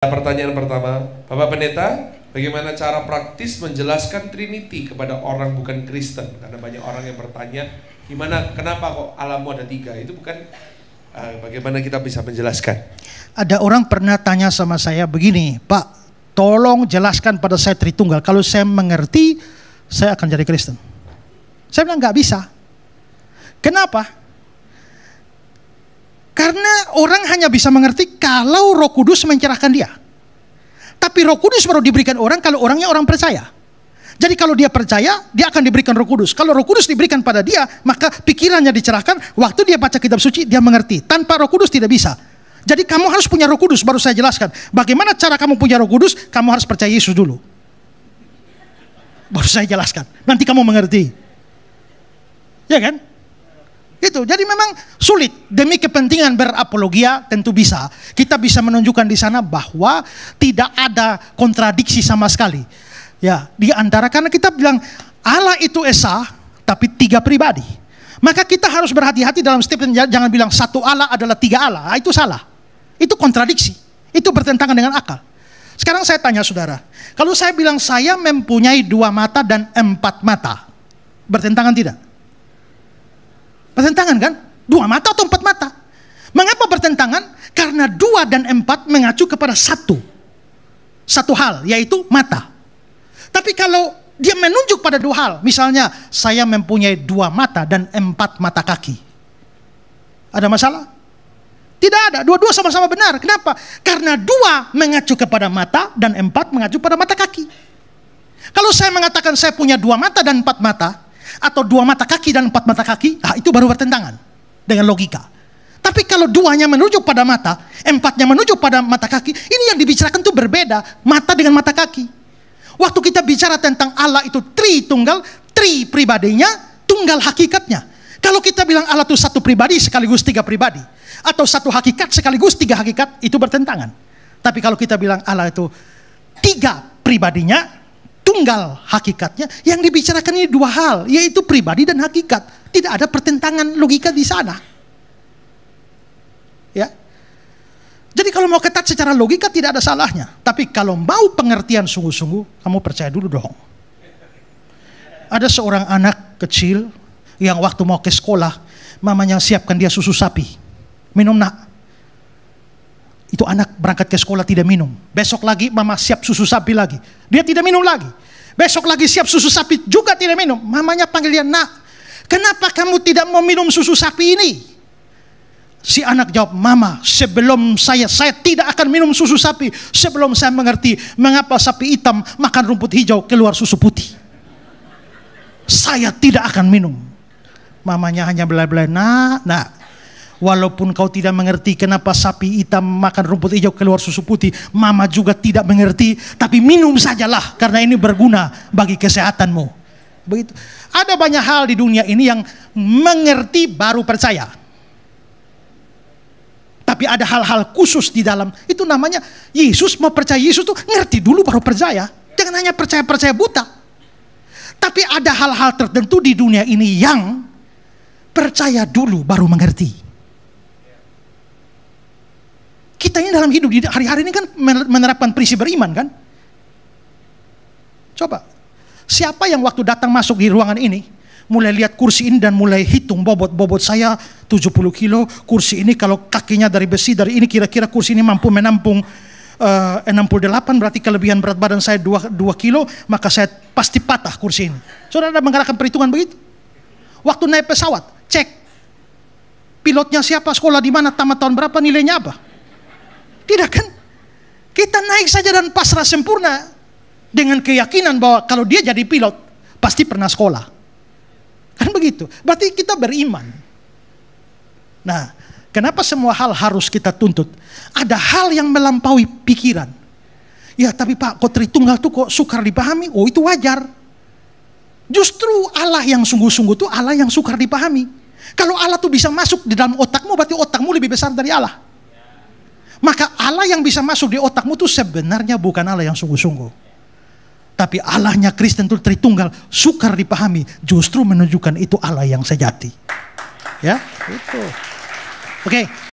Pertanyaan pertama, Bapak Pendeta, bagaimana cara praktis menjelaskan Trinity kepada orang bukan Kristen? Karena banyak orang yang bertanya, gimana, kenapa kok alammu ada tiga? Itu bukan uh, bagaimana kita bisa menjelaskan. Ada orang pernah tanya sama saya begini, Pak, tolong jelaskan pada saya Tritunggal. Kalau saya mengerti, saya akan jadi Kristen. Saya bilang nggak bisa. Kenapa? Karena orang hanya bisa mengerti kalau Roh Kudus mencerahkan dia. Tapi Roh Kudus baru diberikan orang kalau orangnya orang percaya. Jadi kalau dia percaya, dia akan diberikan Roh Kudus. Kalau Roh Kudus diberikan pada dia, maka pikirannya dicerahkan. Waktu dia baca kitab suci, dia mengerti. Tanpa Roh Kudus tidak bisa. Jadi kamu harus punya Roh Kudus, baru saya jelaskan. Bagaimana cara kamu punya Roh Kudus? Kamu harus percaya Yesus dulu. Baru saya jelaskan. Nanti kamu mengerti. Ya kan? Itu. Jadi memang sulit demi kepentingan berapologia tentu bisa. Kita bisa menunjukkan di sana bahwa tidak ada kontradiksi sama sekali. Ya, di antara karena kita bilang Allah itu esa tapi tiga pribadi. Maka kita harus berhati-hati dalam setiap jangan bilang satu Allah adalah tiga Allah. Ah, itu salah. Itu kontradiksi. Itu bertentangan dengan akal. Sekarang saya tanya saudara, kalau saya bilang saya mempunyai dua mata dan empat mata, bertentangan tidak? Bertentangan kan? Dua mata atau empat mata? Mengapa bertentangan? Karena dua dan empat mengacu kepada satu. Satu hal, yaitu mata. Tapi kalau dia menunjuk pada dua hal, misalnya saya mempunyai dua mata dan empat mata kaki. Ada masalah? Tidak ada, dua-dua sama-sama benar. Kenapa? Karena dua mengacu kepada mata dan empat mengacu pada mata kaki. Kalau saya mengatakan saya punya dua mata dan empat mata, atau dua mata kaki dan empat mata kaki, nah itu baru bertentangan dengan logika. Tapi kalau duanya menunjuk pada mata, empatnya menunjuk pada mata kaki, ini yang dibicarakan itu berbeda mata dengan mata kaki. Waktu kita bicara tentang Allah itu tri tunggal, tri pribadinya, tunggal hakikatnya. Kalau kita bilang Allah itu satu pribadi sekaligus tiga pribadi, atau satu hakikat sekaligus tiga hakikat, itu bertentangan. Tapi kalau kita bilang Allah itu tiga pribadinya, tunggal hakikatnya. Yang dibicarakan ini dua hal, yaitu pribadi dan hakikat. Tidak ada pertentangan logika di sana. Ya. Jadi kalau mau ketat secara logika tidak ada salahnya. Tapi kalau mau pengertian sungguh-sungguh, kamu percaya dulu dong. Ada seorang anak kecil yang waktu mau ke sekolah, mamanya siapkan dia susu sapi. Minum nak. Itu anak berangkat ke sekolah tidak minum. Besok lagi mama siap susu sapi lagi. Dia tidak minum lagi. Besok lagi siap susu sapi juga tidak minum. Mamanya panggil dia, nak, kenapa kamu tidak mau minum susu sapi ini? Si anak jawab, mama, sebelum saya, saya tidak akan minum susu sapi. Sebelum saya mengerti mengapa sapi hitam makan rumput hijau keluar susu putih. Saya tidak akan minum. Mamanya hanya belai-belai, nak, nak. Walaupun kau tidak mengerti kenapa sapi hitam makan rumput hijau keluar susu putih, mama juga tidak mengerti, tapi minum sajalah karena ini berguna bagi kesehatanmu. Begitu. Ada banyak hal di dunia ini yang mengerti baru percaya. Tapi ada hal-hal khusus di dalam. Itu namanya Yesus mau percaya Yesus tuh ngerti dulu baru percaya. Jangan hanya percaya-percaya buta. Tapi ada hal-hal tertentu di dunia ini yang percaya dulu baru mengerti kita ini dalam hidup hari-hari ini kan menerapkan prinsip beriman kan? Coba, siapa yang waktu datang masuk di ruangan ini, mulai lihat kursi ini dan mulai hitung bobot-bobot saya 70 kilo, kursi ini kalau kakinya dari besi, dari ini kira-kira kursi ini mampu menampung eh, uh, 68, berarti kelebihan berat badan saya 2, 2 kilo, maka saya pasti patah kursi ini. Saudara ada mengarahkan perhitungan begitu? Waktu naik pesawat, cek pilotnya siapa, sekolah di mana, tamat tahun berapa, nilainya apa? saja dan pasrah sempurna dengan keyakinan bahwa kalau dia jadi pilot pasti pernah sekolah. Kan begitu. Berarti kita beriman. Nah, kenapa semua hal harus kita tuntut? Ada hal yang melampaui pikiran. Ya, tapi Pak, kok Tritunggal tuh kok sukar dipahami? Oh, itu wajar. Justru Allah yang sungguh-sungguh tuh Allah yang sukar dipahami. Kalau Allah tuh bisa masuk di dalam otakmu, berarti otakmu lebih besar dari Allah. Maka Allah yang bisa masuk di otakmu itu sebenarnya bukan Allah yang sungguh-sungguh. Tapi Allahnya Kristen itu Tritunggal, sukar dipahami, justru menunjukkan itu Allah yang sejati. Ya, itu. Oke, okay.